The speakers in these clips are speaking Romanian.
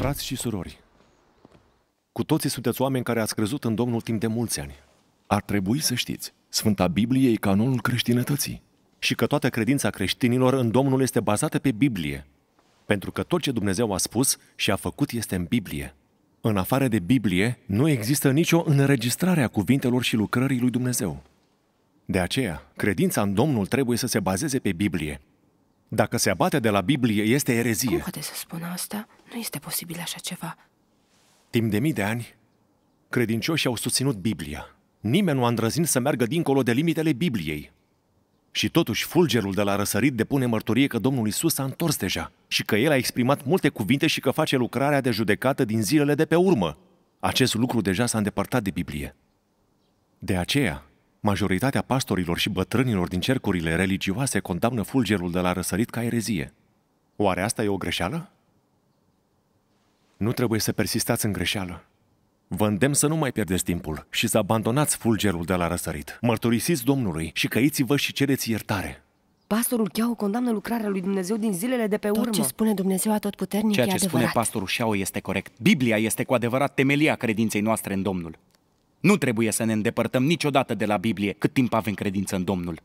Frați și surori, cu toții sunteți oameni care ați crezut în Domnul timp de mulți ani. Ar trebui să știți, Sfânta Biblie e canonul creștinătății și că toată credința creștinilor în Domnul este bazată pe Biblie, pentru că tot ce Dumnezeu a spus și a făcut este în Biblie. În afară de Biblie, nu există nicio înregistrare a cuvintelor și lucrării lui Dumnezeu. De aceea, credința în Domnul trebuie să se bazeze pe Biblie, dacă se abate de la Biblie, este erezie. Cum poate să spună asta? Nu este posibil așa ceva. Timp de mii de ani, credincioșii au susținut Biblia. Nimeni nu a îndrăznit să meargă dincolo de limitele Bibliei. Și totuși, fulgerul de la răsărit depune mărturie că Domnul Isus s-a întors deja și că El a exprimat multe cuvinte și că face lucrarea de judecată din zilele de pe urmă. Acest lucru deja s-a îndepărtat de Biblie. De aceea, Majoritatea pastorilor și bătrânilor din cercurile religioase condamnă fulgerul de la răsărit ca erezie. Oare asta e o greșeală? Nu trebuie să persistați în greșeală. Vă îndemn să nu mai pierdeți timpul și să abandonați fulgerul de la răsărit. Mărturisiți Domnului și căiți-vă și cereți iertare. Pastorul Cheau condamnă lucrarea lui Dumnezeu din zilele de pe urmă. Tot ce spune Dumnezeu puternic Ceea ce e adevărat. spune pastorul Cheau este corect. Biblia este cu adevărat temelia credinței noastre în Domnul. Nu trebuie să ne îndepărtăm niciodată de la Biblie cât timp avem credință în Domnul.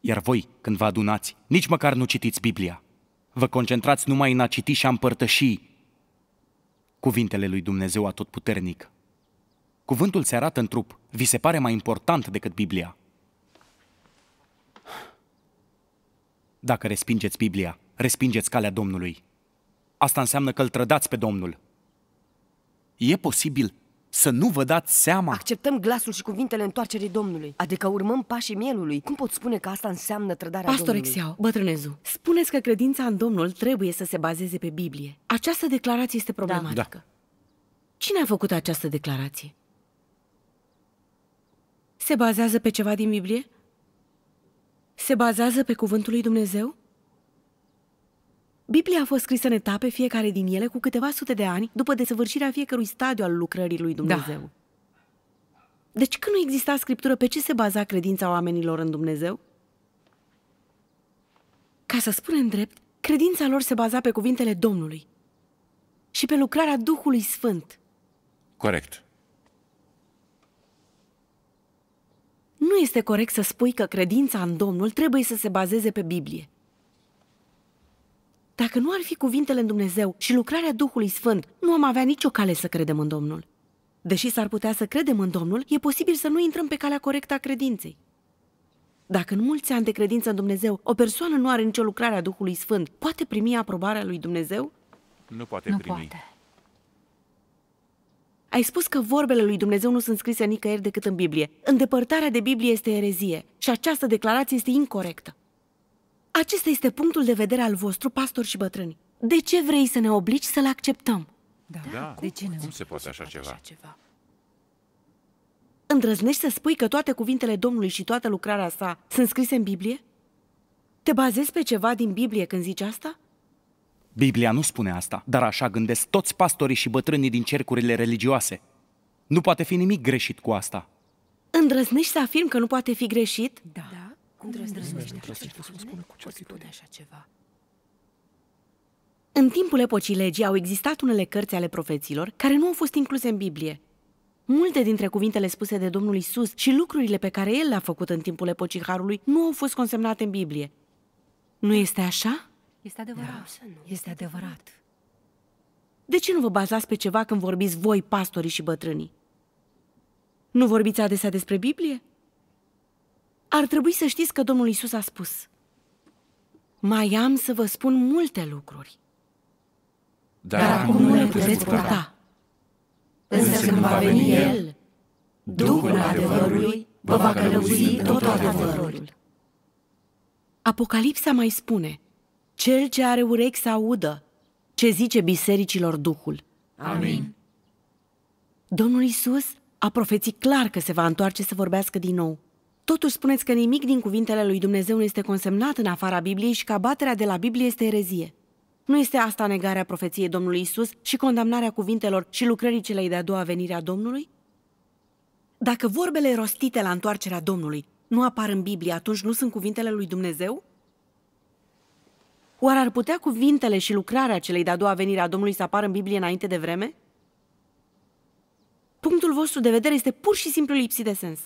Iar voi, când vă adunați, nici măcar nu citiți Biblia. Vă concentrați numai în a citi și a împărtăși cuvintele lui Dumnezeu atotputernic. Cuvântul se arată în trup, vi se pare mai important decât Biblia. Dacă respingeți Biblia, respingeți calea Domnului. Asta înseamnă că îl trădați pe Domnul. E posibil să nu vă dați seama? Acceptăm glasul și cuvintele întoarcerii Domnului, adică urmăm pașii mielului. Cum pot spune că asta înseamnă trădarea Pastor Domnului? Pastor Exiau, bătrânezu, spuneți că credința în Domnul trebuie să se bazeze pe Biblie. Această declarație este da. problematică. Da. Cine a făcut această declarație? Se bazează pe ceva din Biblie? Se bazează pe cuvântul lui Dumnezeu? Biblia a fost scrisă în etape, fiecare din ele, cu câteva sute de ani, după desăvârșirea fiecărui stadiu al lucrării lui Dumnezeu. Da. Deci când nu exista scriptură, pe ce se baza credința oamenilor în Dumnezeu? Ca să spunem drept, credința lor se baza pe cuvintele Domnului și pe lucrarea Duhului Sfânt. Corect. Nu este corect să spui că credința în Domnul trebuie să se bazeze pe Biblie. Dacă nu ar fi cuvintele în Dumnezeu și lucrarea Duhului Sfânt, nu am avea nicio cale să credem în Domnul. Deși s-ar putea să credem în Domnul, e posibil să nu intrăm pe calea corectă a credinței. Dacă în mulți ani de credință în Dumnezeu o persoană nu are nicio lucrare a Duhului Sfânt, poate primi aprobarea lui Dumnezeu? Nu poate nu primi. Poate. Ai spus că vorbele lui Dumnezeu nu sunt scrise nicăieri decât în Biblie. Îndepărtarea de Biblie este erezie și această declarație este incorrectă. Acesta este punctul de vedere al vostru, pastor și bătrâni. De ce vrei să ne obligi să-l acceptăm? Da, da. Cum, de ce ne cum se poate așa, ceva? așa ceva? Îndrăznești să spui că toate cuvintele Domnului și toată lucrarea sa sunt scrise în Biblie? Te bazezi pe ceva din Biblie când zici asta? Biblia nu spune asta, dar așa gândesc toți pastorii și bătrânii din cercurile religioase. Nu poate fi nimic greșit cu asta. Îndrăznești să afirm că nu poate fi greșit? Da așa ceva. În timpul epocii legii au existat unele cărți ale profeților care nu au fost incluse în Biblie. Multe dintre cuvintele spuse de Domnul Isus și lucrurile pe care El le-a făcut în timpul epocii Harului nu au fost consemnate în Biblie. Nu este așa? Este adevărat. Da, Este adevărat. De ce nu vă bazați pe ceva când vorbiți voi, pastorii și bătrânii? Nu vorbiți adesea despre Biblie? Ar trebui să știți că Domnul Isus a spus Mai am să vă spun multe lucruri, dar, dar acum nu le puteți purta. Însă când va veni El, Duhul adevărului vă va călăuzi tot adevărul. Apocalipsa mai spune, Cel ce are urechi să audă ce zice bisericilor Duhul. Amin. Domnul Isus a profețit clar că se va întoarce să vorbească din nou – Totuși spuneți că nimic din cuvintele lui Dumnezeu nu este consemnat în afara Bibliei și că abaterea de la Biblie este erezie. Nu este asta negarea profeției Domnului Isus și condamnarea cuvintelor și lucrării celei de-a doua venire a Domnului? Dacă vorbele rostite la întoarcerea Domnului nu apar în Biblie, atunci nu sunt cuvintele lui Dumnezeu? Oare ar putea cuvintele și lucrarea celei de-a doua venire a Domnului să apară în Biblie înainte de vreme? Punctul vostru de vedere este pur și simplu lipsit de sens.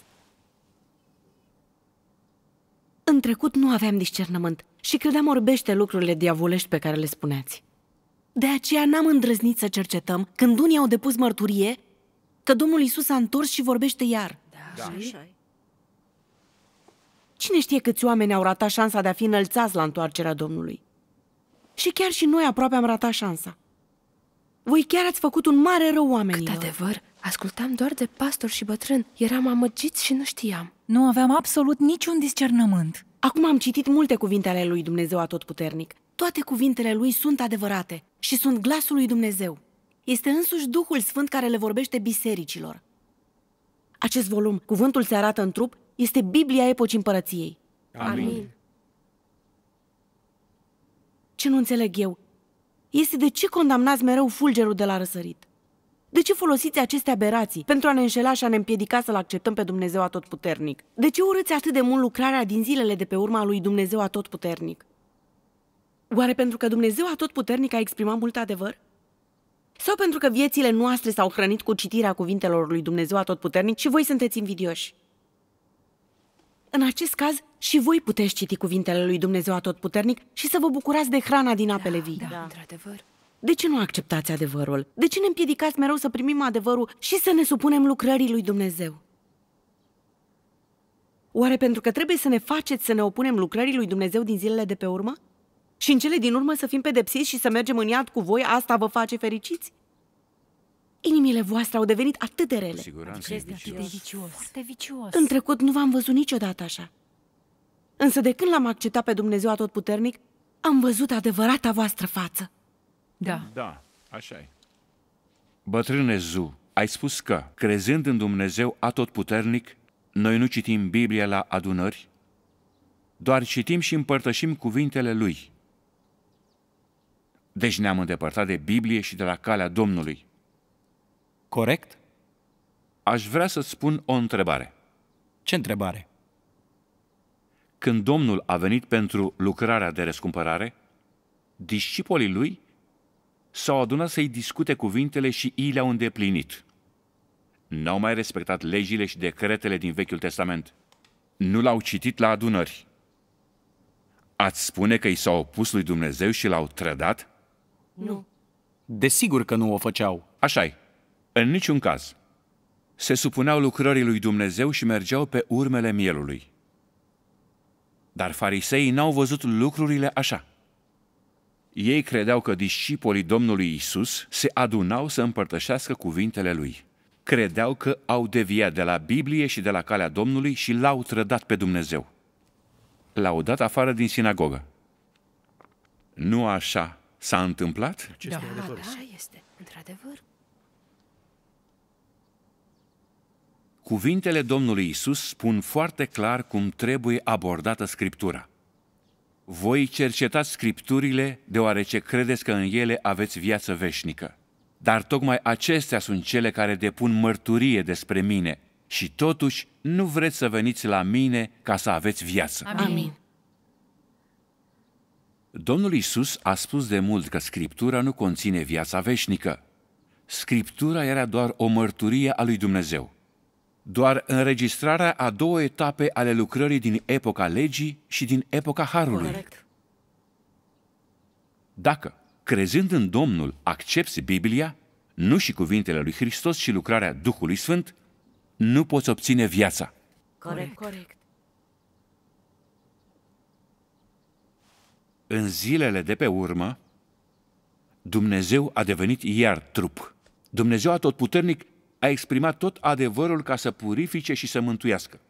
În trecut nu aveam discernământ și credeam orbește lucrurile diavolești pe care le spuneați. De aceea n-am îndrăznit să cercetăm când unii au depus mărturie că Domnul Isus a întors și vorbește iar. Da. da. Cine știe câți oameni au ratat șansa de a fi înălțați la întoarcerea Domnului? Și chiar și noi aproape am ratat șansa. Voi chiar ați făcut un mare rău oamenilor. Cât adevăr! Ascultam doar de pastor și bătrân. Eram amăgit și nu știam. Nu aveam absolut niciun discernământ. Acum am citit multe cuvinte ale lui Dumnezeu Atotputernic. Toate cuvintele lui sunt adevărate și sunt glasul lui Dumnezeu. Este însuși Duhul Sfânt care le vorbește bisericilor. Acest volum, Cuvântul se arată în trup, este Biblia epocii împărăției. Amin. Amin. Ce nu înțeleg eu este de ce condamnați mereu fulgerul de la răsărit. De ce folosiți aceste aberații pentru a ne înșela și a ne împiedica să-L acceptăm pe Dumnezeu Atotputernic? De ce urâți atât de mult lucrarea din zilele de pe urma lui Dumnezeu Atotputernic? Oare pentru că Dumnezeu Atotputernic a exprimat mult adevăr? Sau pentru că viețile noastre s-au hrănit cu citirea cuvintelor lui Dumnezeu Atotputernic și voi sunteți invidioși? În acest caz, și voi puteți citi cuvintele lui Dumnezeu Atotputernic și să vă bucurați de hrana din apele da, vii. Da, da. într-adevăr. De ce nu acceptați adevărul? De ce ne împiedicați mereu să primim adevărul și să ne supunem lucrării lui Dumnezeu? Oare pentru că trebuie să ne faceți să ne opunem lucrării lui Dumnezeu din zilele de pe urmă? Și în cele din urmă să fim pedepsiți și să mergem în iad cu voi, asta vă face fericiți? Inimile voastre au devenit atât de rele. Siguranță adică Atât de vicios. Foarte vicios. În trecut nu v-am văzut niciodată așa. Însă de când l-am acceptat pe Dumnezeu atotputernic, am văzut adevărata voastră față. Da. Da, așa e. Bătrâne Zu, ai spus că, crezând în Dumnezeu atotputernic, noi nu citim Biblia la adunări, doar citim și împărtășim cuvintele Lui. Deci ne-am îndepărtat de Biblie și de la calea Domnului. Corect? Aș vrea să-ți spun o întrebare. Ce întrebare? Când Domnul a venit pentru lucrarea de răscumpărare, discipolii lui s-au adunat să-i discute cuvintele și ei le-au îndeplinit. N-au mai respectat legile și decretele din Vechiul Testament. Nu l-au citit la adunări. Ați spune că i s-au opus lui Dumnezeu și l-au trădat? Nu. Desigur că nu o făceau. așa -i. În niciun caz. Se supuneau lucrării lui Dumnezeu și mergeau pe urmele mielului. Dar fariseii n-au văzut lucrurile așa. Ei credeau că discipolii Domnului Isus se adunau să împărtășească cuvintele lui. Credeau că au deviat de la Biblie și de la calea Domnului și l-au trădat pe Dumnezeu. L-au dat afară din sinagogă. Nu așa s-a întâmplat? Da, da, da, este, într-adevăr. Cuvintele Domnului Isus spun foarte clar cum trebuie abordată Scriptura voi cercetați scripturile deoarece credeți că în ele aveți viață veșnică. Dar tocmai acestea sunt cele care depun mărturie despre mine și totuși nu vreți să veniți la mine ca să aveți viață. Amin. Domnul Isus a spus de mult că Scriptura nu conține viața veșnică. Scriptura era doar o mărturie a lui Dumnezeu doar înregistrarea a două etape ale lucrării din epoca legii și din epoca harului. Dacă, crezând în Domnul, accepti Biblia, nu și cuvintele lui Hristos și lucrarea Duhului Sfânt, nu poți obține viața. Corect. Corect. În zilele de pe urmă, Dumnezeu a devenit iar trup. Dumnezeu Atotputernic a exprimat tot adevărul ca să purifice și să mântuiască,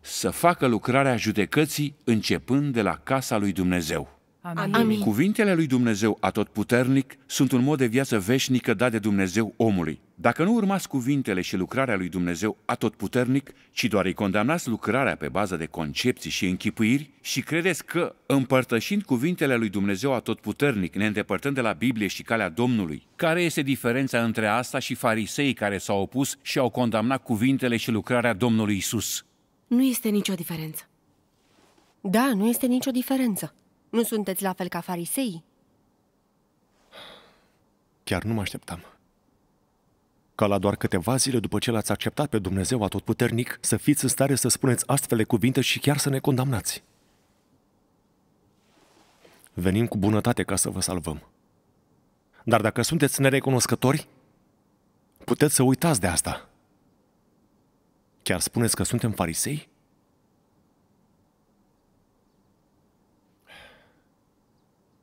să facă lucrarea judecății începând de la casa lui Dumnezeu. Amin. Amin. Cuvintele lui Dumnezeu atotputernic sunt un mod de viață veșnică dat de Dumnezeu omului. Dacă nu urmați cuvintele și lucrarea lui Dumnezeu atotputernic, ci doar îi condamnați lucrarea pe bază de concepții și închipuiri și credeți că, împărtășind cuvintele lui Dumnezeu atotputernic, ne îndepărtăm de la Biblie și calea Domnului, care este diferența între asta și fariseii care s-au opus și au condamnat cuvintele și lucrarea Domnului Isus? Nu este nicio diferență. Da, nu este nicio diferență. Nu sunteți la fel ca fariseii. Chiar nu mă așteptam ca la doar câteva zile după ce l-ați acceptat pe Dumnezeu atotputernic, să fiți în stare să spuneți astfel de cuvinte și chiar să ne condamnați. Venim cu bunătate ca să vă salvăm. Dar dacă sunteți nerecunoscători, puteți să uitați de asta. Chiar spuneți că suntem farisei?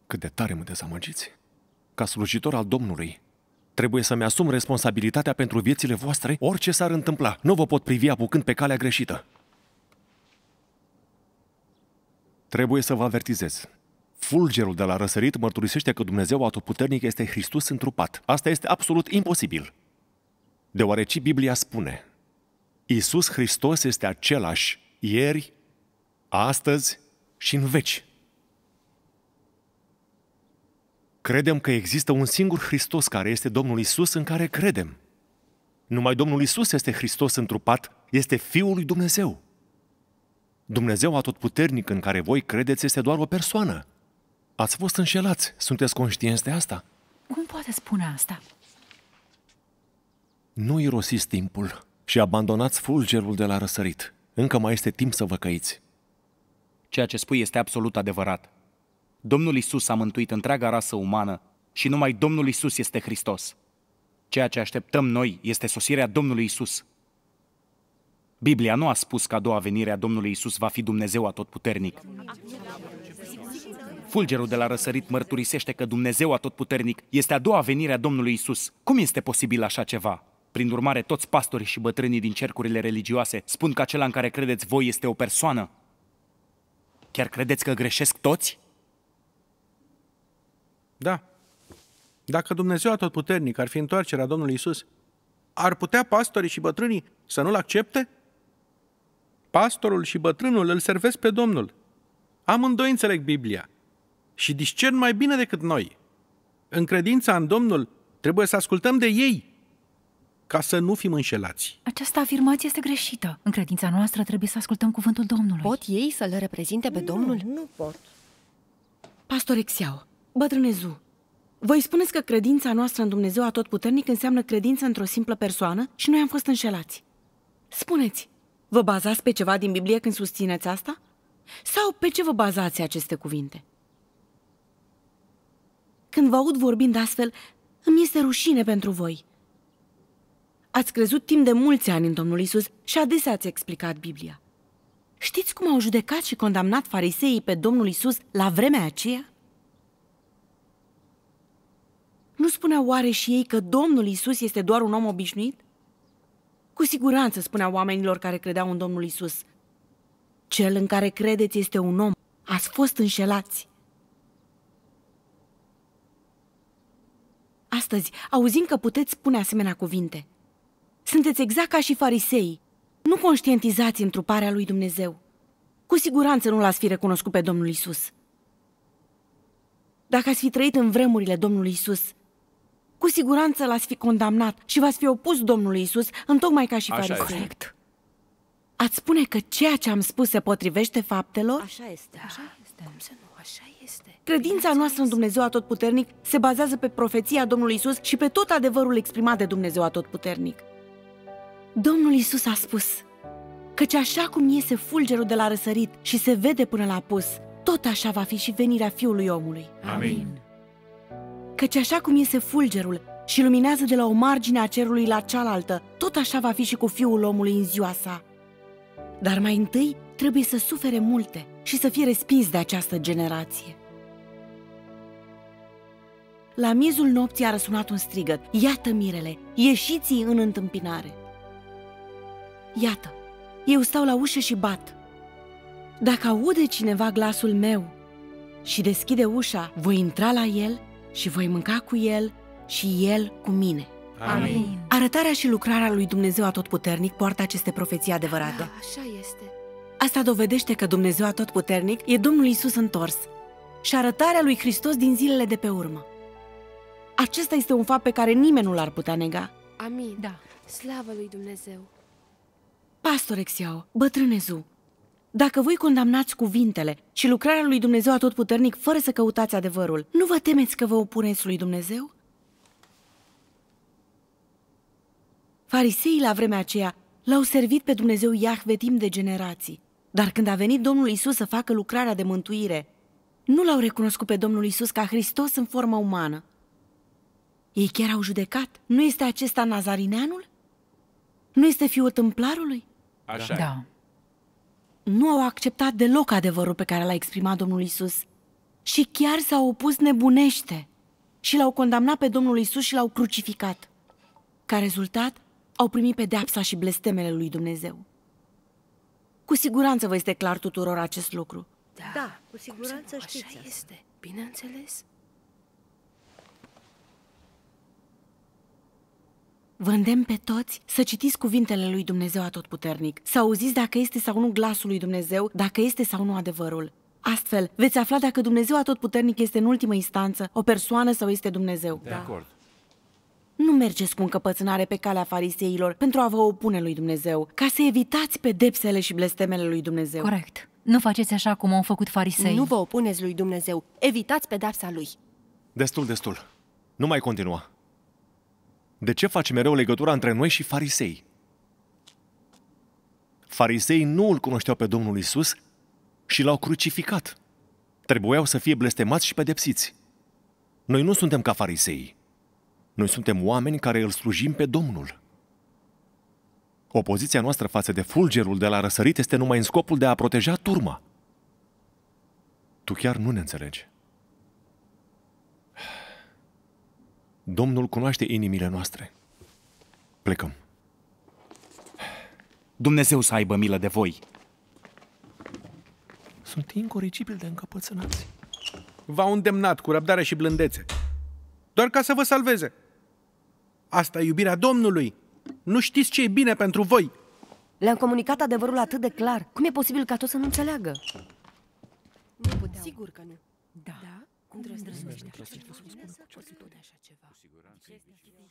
Cât de tare mă dezamăgiți! Ca slujitor al Domnului, Trebuie să-mi asum responsabilitatea pentru viețile voastre, orice s-ar întâmpla. Nu vă pot privi apucând pe calea greșită. Trebuie să vă avertizez. Fulgerul de la răsărit mărturisește că Dumnezeu atoputernic este Hristos întrupat. Asta este absolut imposibil. Deoarece Biblia spune, Iisus Hristos este același ieri, astăzi și în veci. Credem că există un singur Hristos care este Domnul Isus în care credem. Numai Domnul Isus este Hristos întrupat, este Fiul lui Dumnezeu. Dumnezeu atotputernic în care voi credeți este doar o persoană. Ați fost înșelați, sunteți conștienți de asta? Cum poate spune asta? Nu irosiți timpul și abandonați fulgerul de la răsărit. Încă mai este timp să vă căiți. Ceea ce spui este absolut adevărat. Domnul Isus a mântuit întreaga rasă umană și numai Domnul Isus este Hristos. Ceea ce așteptăm noi este sosirea Domnului Isus. Biblia nu a spus că a doua venire a Domnului Isus va fi Dumnezeu atotputernic. Fulgerul de la răsărit mărturisește că Dumnezeu atotputernic este a doua venire a Domnului Isus. Cum este posibil așa ceva? Prin urmare, toți pastorii și bătrânii din cercurile religioase spun că acela în care credeți voi este o persoană. Chiar credeți că greșesc toți? Da. Dacă Dumnezeu Atotputernic ar fi întoarcerea Domnului Isus, ar putea pastorii și bătrânii să nu-L accepte? Pastorul și bătrânul îl servesc pe Domnul. Amândoi înțeleg Biblia și discern mai bine decât noi. În credința în Domnul trebuie să ascultăm de ei ca să nu fim înșelați. Această afirmație este greșită. În credința noastră trebuie să ascultăm cuvântul Domnului. Pot ei să le reprezinte pe nu, Domnul? Nu pot. Pastor Exiao, Bătrânezu, voi spuneți că credința noastră în Dumnezeu Atotputernic înseamnă credință într-o simplă persoană și noi am fost înșelați. Spuneți, vă bazați pe ceva din Biblie când susțineți asta? Sau pe ce vă bazați aceste cuvinte? Când vă aud vorbind astfel, îmi este rușine pentru voi. Ați crezut timp de mulți ani în Domnul Isus și adesea ați explicat Biblia. Știți cum au judecat și condamnat fariseii pe Domnul Isus la vremea aceea? Nu spunea oare și ei că Domnul Isus este doar un om obișnuit? Cu siguranță spunea oamenilor care credeau în Domnul Isus. Cel în care credeți este un om. Ați fost înșelați. Astăzi auzim că puteți spune asemenea cuvinte. Sunteți exact ca și farisei. Nu conștientizați întruparea lui Dumnezeu. Cu siguranță nu l-ați fi recunoscut pe Domnul Isus. Dacă ați fi trăit în vremurile Domnului Isus, cu siguranță l-ați fi condamnat și v-ați fi opus Domnului Isus, în tocmai ca și farisei. Corect. Ați spune că ceea ce am spus se potrivește faptelor? Așa este. Așa este. Cum să nu? Așa este. Credința noastră în Dumnezeu Atotputernic se bazează pe profeția Domnului Isus și pe tot adevărul exprimat de Dumnezeu Atotputernic. Domnul Isus a spus, căci așa cum iese fulgerul de la răsărit și se vede până la apus, tot așa va fi și venirea Fiului Omului. Amin. Amin căci așa cum iese fulgerul și luminează de la o margine a cerului la cealaltă, tot așa va fi și cu fiul omului în ziua sa. Dar mai întâi trebuie să sufere multe și să fie respins de această generație. La miezul nopții a răsunat un strigăt. Iată mirele, ieșiți în întâmpinare. Iată, eu stau la ușă și bat. Dacă aude cineva glasul meu și deschide ușa, voi intra la el și voi mânca cu el și el cu mine. Amin. Arătarea și lucrarea lui Dumnezeu Atotputernic poartă aceste profeții adevărate. Da, așa este. Asta dovedește că Dumnezeu Atotputernic e Domnul Isus întors și arătarea lui Hristos din zilele de pe urmă. Acesta este un fapt pe care nimeni nu l-ar putea nega. Amin. Da. Slavă lui Dumnezeu! Pastor Exiao, bătrânezu, dacă voi condamnați cuvintele și lucrarea lui Dumnezeu atotputernic fără să căutați adevărul, nu vă temeți că vă opuneți lui Dumnezeu? Fariseii la vremea aceea l-au servit pe Dumnezeu Iahve timp de generații, dar când a venit Domnul Isus să facă lucrarea de mântuire, nu l-au recunoscut pe Domnul Isus ca Hristos în forma umană. Ei chiar au judecat. Nu este acesta nazarineanul? Nu este fiul templarului? Așa da. E nu au acceptat deloc adevărul pe care l-a exprimat Domnul Isus și chiar s-au opus nebunește și l-au condamnat pe Domnul Isus și l-au crucificat. Ca rezultat, au primit pedeapsa și blestemele lui Dumnezeu. Cu siguranță vă este clar tuturor acest lucru. Da, da cu siguranță știți. Așa este, bineînțeles. Vă îndemn pe toți să citiți cuvintele lui Dumnezeu atotputernic, să auziți dacă este sau nu glasul lui Dumnezeu, dacă este sau nu adevărul. Astfel, veți afla dacă Dumnezeu atotputernic este în ultimă instanță o persoană sau este Dumnezeu. De da. acord. Nu mergeți cu încăpățânare pe calea fariseilor pentru a vă opune lui Dumnezeu, ca să evitați pedepsele și blestemele lui Dumnezeu. Corect. Nu faceți așa cum au făcut farisei. Nu vă opuneți lui Dumnezeu. Evitați pedepsa lui. Destul, destul. Nu mai continua. De ce faci mereu legătura între noi și farisei? Farisei nu îl cunoșteau pe Domnul Isus și l-au crucificat. Trebuiau să fie blestemați și pedepsiți. Noi nu suntem ca farisei. Noi suntem oameni care îl slujim pe Domnul. Opoziția noastră față de fulgerul de la răsărit este numai în scopul de a proteja turma. Tu chiar nu ne înțelegi. Domnul cunoaște inimile noastre. Plecăm. Dumnezeu să aibă milă de voi. Sunt incoricibil de încăpățânați. V-au îndemnat cu răbdare și blândețe. Doar ca să vă salveze. Asta e iubirea Domnului. Nu știți ce e bine pentru voi. Le-am comunicat adevărul atât de clar. Cum e posibil ca tot să nu înțeleagă? Nu puteam. Sigur că nu. Da. da? Cum îndrăznește să spună așa ceva? Cu siguranță e vicios.